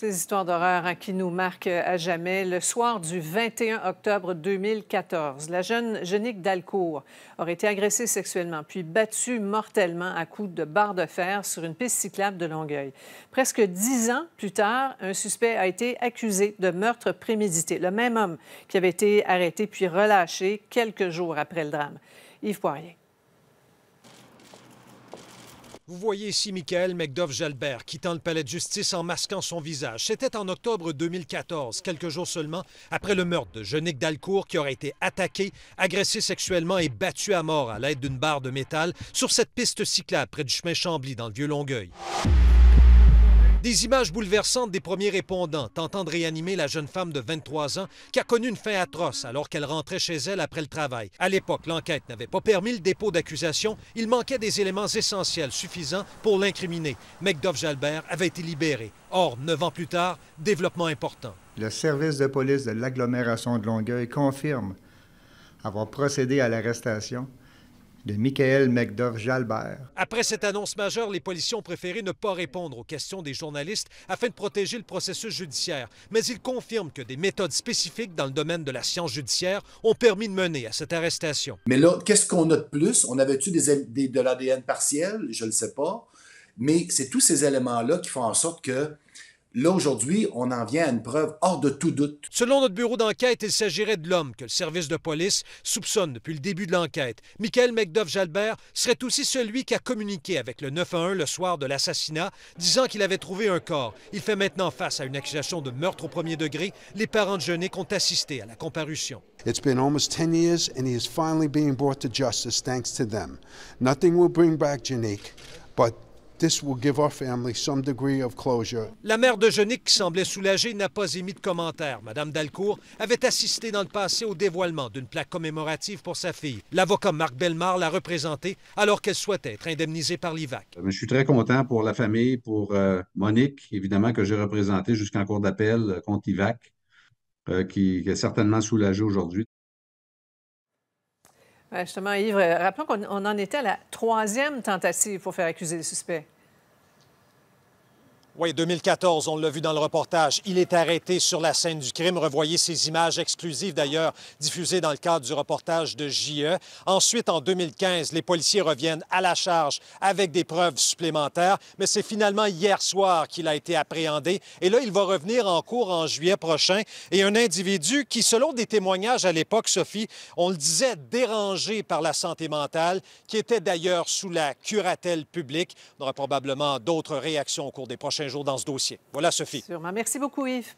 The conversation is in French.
Ces histoires d'horreur hein, qui nous marquent à jamais. Le soir du 21 octobre 2014, la jeune Jeannique Dalcourt aurait été agressée sexuellement puis battue mortellement à coups de barre de fer sur une piste cyclable de Longueuil. Presque dix ans plus tard, un suspect a été accusé de meurtre prémédité. Le même homme qui avait été arrêté puis relâché quelques jours après le drame. Yves Poirier. Vous voyez ici Michael McDuff-Jalbert quittant le palais de justice en masquant son visage. C'était en octobre 2014, quelques jours seulement après le meurtre de Jeannick Dalcourt qui aurait été attaqué, agressé sexuellement et battu à mort à l'aide d'une barre de métal sur cette piste cyclable près du chemin Chambly dans le Vieux-Longueuil. Des images bouleversantes des premiers répondants tentant de réanimer la jeune femme de 23 ans qui a connu une fin atroce alors qu'elle rentrait chez elle après le travail. À l'époque, l'enquête n'avait pas permis le dépôt d'accusation. Il manquait des éléments essentiels suffisants pour l'incriminer. McDuff Jalbert avait été libéré. Or, neuf ans plus tard, développement important. Le service de police de l'agglomération de Longueuil confirme avoir procédé à l'arrestation de Michael mcduff jalbert Après cette annonce majeure, les policiers ont préféré ne pas répondre aux questions des journalistes afin de protéger le processus judiciaire, mais ils confirment que des méthodes spécifiques dans le domaine de la science judiciaire ont permis de mener à cette arrestation. Mais là, qu'est-ce qu'on a de plus? On avait-tu des, des, de l'ADN partiel? Je ne le sais pas. Mais c'est tous ces éléments-là qui font en sorte que Là, aujourd'hui, on en vient à une preuve hors de tout doute. Selon notre bureau d'enquête, il s'agirait de l'homme que le service de police soupçonne depuis le début de l'enquête. Michael McDuff-Jalbert serait aussi celui qui a communiqué avec le 911 le soir de l'assassinat, disant qu'il avait trouvé un corps. Il fait maintenant face à une accusation de meurtre au premier degré. Les parents de Jeunet ont assisté à la comparution. It's been almost 10 years and he is finally being brought to justice thanks to them. Nothing will bring back but la mère de Jeunic, qui semblait soulagée, n'a pas émis de commentaire. Madame Dalcourt avait assisté dans le passé au dévoilement d'une plaque commémorative pour sa fille. L'avocat Marc Belmar l'a représentée alors qu'elle souhaitait être indemnisée par l'IVAC. Euh, je suis très content pour la famille, pour euh, Monique, évidemment, que j'ai représentée jusqu'en cours d'appel euh, contre l'IVAC, qui, qui est certainement soulagée aujourd'hui justement, Yves, euh, rappelons qu'on en était à la troisième tentative pour faire accuser le suspects. Oui, 2014, on l'a vu dans le reportage. Il est arrêté sur la scène du crime. Revoyez ces images exclusives, d'ailleurs, diffusées dans le cadre du reportage de JE. Ensuite, en 2015, les policiers reviennent à la charge avec des preuves supplémentaires, mais c'est finalement hier soir qu'il a été appréhendé. Et là, il va revenir en cours en juillet prochain. Et un individu qui, selon des témoignages à l'époque, Sophie, on le disait dérangé par la santé mentale, qui était d'ailleurs sous la curatelle publique. On aura probablement d'autres réactions au cours des prochains dans ce dossier. Voilà, Sophie. Sûrement. Merci beaucoup, Yves.